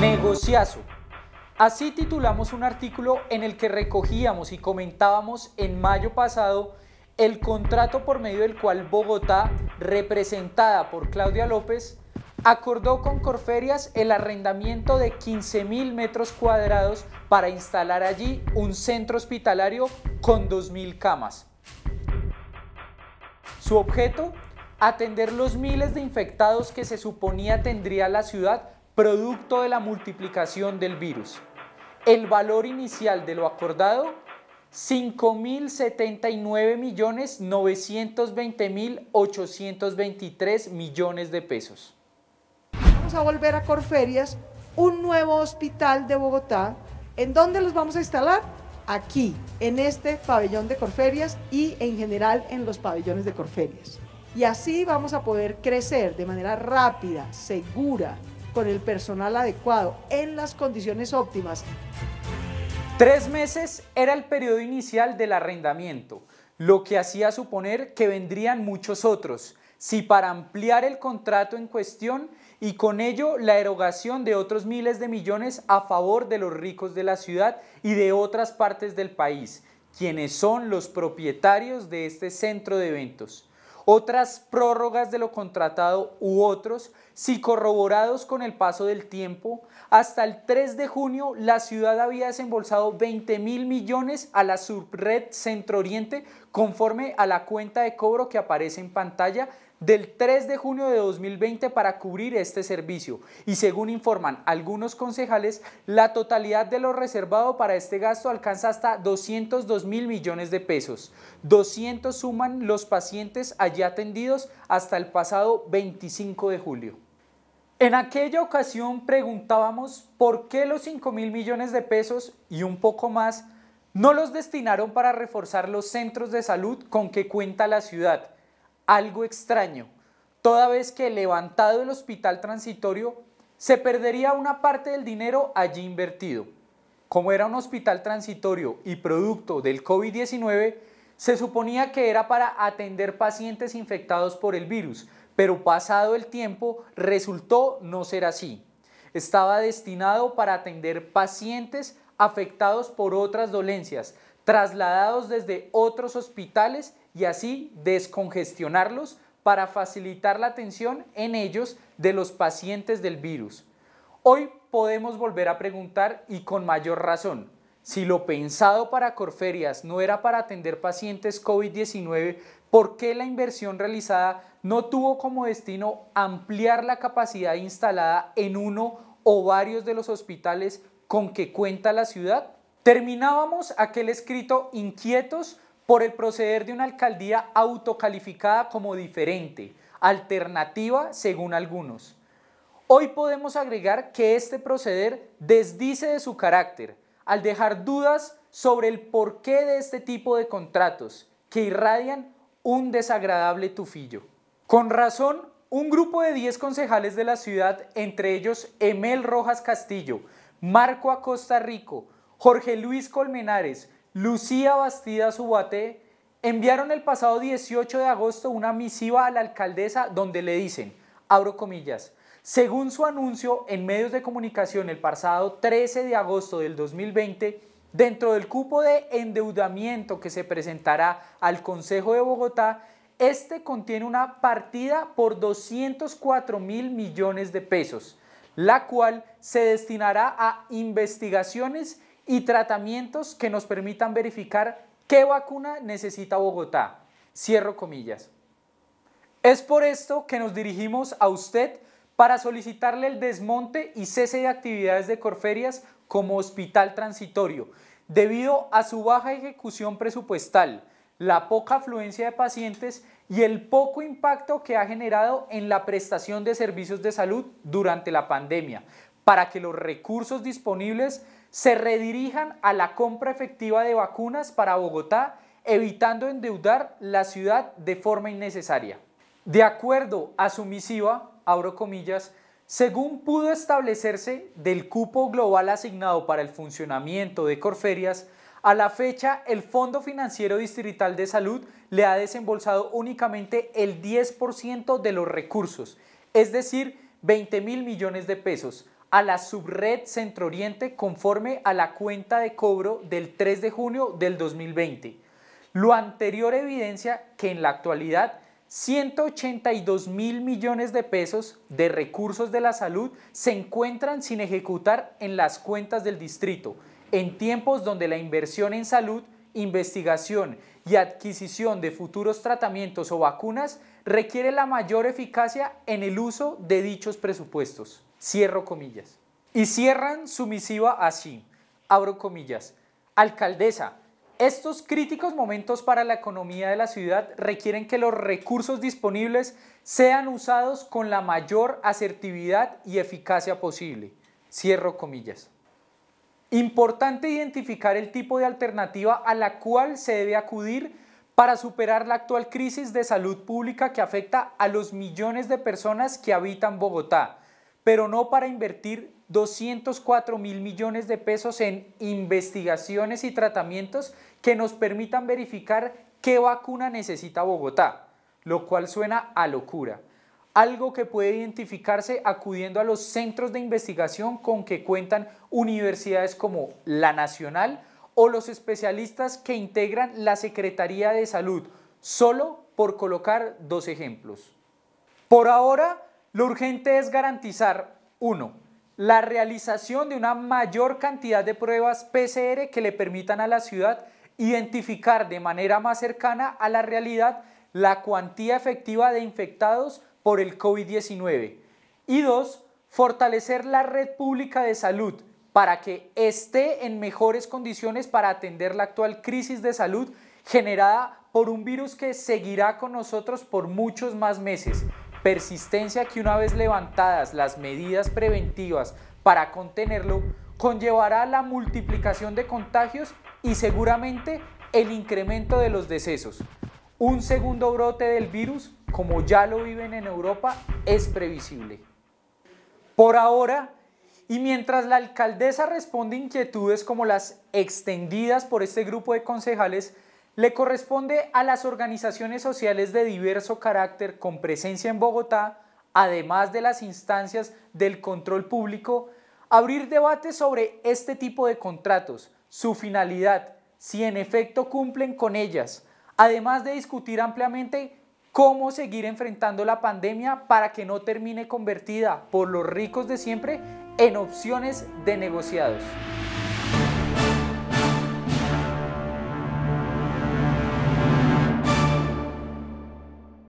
Negociazo. Así titulamos un artículo en el que recogíamos y comentábamos en mayo pasado el contrato por medio del cual Bogotá, representada por Claudia López, acordó con Corferias el arrendamiento de 15.000 metros cuadrados para instalar allí un centro hospitalario con 2.000 camas. Su objeto, atender los miles de infectados que se suponía tendría la ciudad producto de la multiplicación del virus. El valor inicial de lo acordado, 5.079.920.823 millones de pesos. Vamos a volver a Corferias, un nuevo hospital de Bogotá. ¿En dónde los vamos a instalar? Aquí, en este pabellón de Corferias y en general en los pabellones de Corferias. Y así vamos a poder crecer de manera rápida, segura, con el personal adecuado, en las condiciones óptimas. Tres meses era el periodo inicial del arrendamiento, lo que hacía suponer que vendrían muchos otros, si para ampliar el contrato en cuestión y con ello la erogación de otros miles de millones a favor de los ricos de la ciudad y de otras partes del país, quienes son los propietarios de este centro de eventos otras prórrogas de lo contratado u otros, si corroborados con el paso del tiempo, hasta el 3 de junio la ciudad había desembolsado 20 mil millones a la subred Centro Oriente conforme a la cuenta de cobro que aparece en pantalla del 3 de junio de 2020 para cubrir este servicio y según informan algunos concejales, la totalidad de lo reservado para este gasto alcanza hasta 202 mil millones de pesos. 200 suman los pacientes allí atendidos hasta el pasado 25 de julio. En aquella ocasión preguntábamos por qué los 5 mil millones de pesos y un poco más no los destinaron para reforzar los centros de salud con que cuenta la ciudad. Algo extraño, toda vez que levantado el hospital transitorio, se perdería una parte del dinero allí invertido. Como era un hospital transitorio y producto del COVID-19, se suponía que era para atender pacientes infectados por el virus, pero pasado el tiempo resultó no ser así. Estaba destinado para atender pacientes afectados por otras dolencias, trasladados desde otros hospitales y así descongestionarlos para facilitar la atención en ellos de los pacientes del virus. Hoy podemos volver a preguntar y con mayor razón, si lo pensado para Corferias no era para atender pacientes COVID-19, ¿por qué la inversión realizada no tuvo como destino ampliar la capacidad instalada en uno o varios de los hospitales con que cuenta la ciudad. Terminábamos aquel escrito inquietos por el proceder de una alcaldía autocalificada como diferente, alternativa según algunos. Hoy podemos agregar que este proceder desdice de su carácter, al dejar dudas sobre el porqué de este tipo de contratos que irradian un desagradable tufillo. Con razón, un grupo de 10 concejales de la ciudad, entre ellos Emel Rojas Castillo, Marco Acosta Rico, Jorge Luis Colmenares, Lucía Bastida Zubate enviaron el pasado 18 de agosto una misiva a la alcaldesa donde le dicen, abro comillas, según su anuncio en medios de comunicación el pasado 13 de agosto del 2020, dentro del cupo de endeudamiento que se presentará al Consejo de Bogotá, este contiene una partida por 204 mil millones de pesos la cual se destinará a investigaciones y tratamientos que nos permitan verificar qué vacuna necesita Bogotá. Cierro comillas. Es por esto que nos dirigimos a usted para solicitarle el desmonte y cese de actividades de Corferias como hospital transitorio, debido a su baja ejecución presupuestal, la poca afluencia de pacientes y el poco impacto que ha generado en la prestación de servicios de salud durante la pandemia, para que los recursos disponibles se redirijan a la compra efectiva de vacunas para Bogotá, evitando endeudar la ciudad de forma innecesaria. De acuerdo a su misiva, comillas, según pudo establecerse del cupo global asignado para el funcionamiento de Corferias, a la fecha, el Fondo Financiero Distrital de Salud le ha desembolsado únicamente el 10% de los recursos, es decir, 20 mil millones de pesos, a la subred Centro Oriente conforme a la cuenta de cobro del 3 de junio del 2020. Lo anterior evidencia que en la actualidad 182 mil millones de pesos de recursos de la salud se encuentran sin ejecutar en las cuentas del distrito en tiempos donde la inversión en salud, investigación y adquisición de futuros tratamientos o vacunas requiere la mayor eficacia en el uso de dichos presupuestos. Cierro comillas. Y cierran su misiva así. Abro comillas. Alcaldesa, estos críticos momentos para la economía de la ciudad requieren que los recursos disponibles sean usados con la mayor asertividad y eficacia posible. Cierro comillas. Importante identificar el tipo de alternativa a la cual se debe acudir para superar la actual crisis de salud pública que afecta a los millones de personas que habitan Bogotá, pero no para invertir 204 mil millones de pesos en investigaciones y tratamientos que nos permitan verificar qué vacuna necesita Bogotá, lo cual suena a locura algo que puede identificarse acudiendo a los centros de investigación con que cuentan universidades como la Nacional o los especialistas que integran la Secretaría de Salud, solo por colocar dos ejemplos. Por ahora, lo urgente es garantizar, uno, la realización de una mayor cantidad de pruebas PCR que le permitan a la ciudad identificar de manera más cercana a la realidad la cuantía efectiva de infectados por el COVID-19. Y dos, fortalecer la red pública de salud para que esté en mejores condiciones para atender la actual crisis de salud generada por un virus que seguirá con nosotros por muchos más meses. Persistencia que una vez levantadas las medidas preventivas para contenerlo, conllevará la multiplicación de contagios y seguramente el incremento de los decesos. Un segundo brote del virus como ya lo viven en Europa, es previsible. Por ahora, y mientras la alcaldesa responde inquietudes como las extendidas por este grupo de concejales, le corresponde a las organizaciones sociales de diverso carácter con presencia en Bogotá, además de las instancias del control público, abrir debates sobre este tipo de contratos, su finalidad, si en efecto cumplen con ellas, además de discutir ampliamente cómo seguir enfrentando la pandemia para que no termine convertida por los ricos de siempre en opciones de negociados.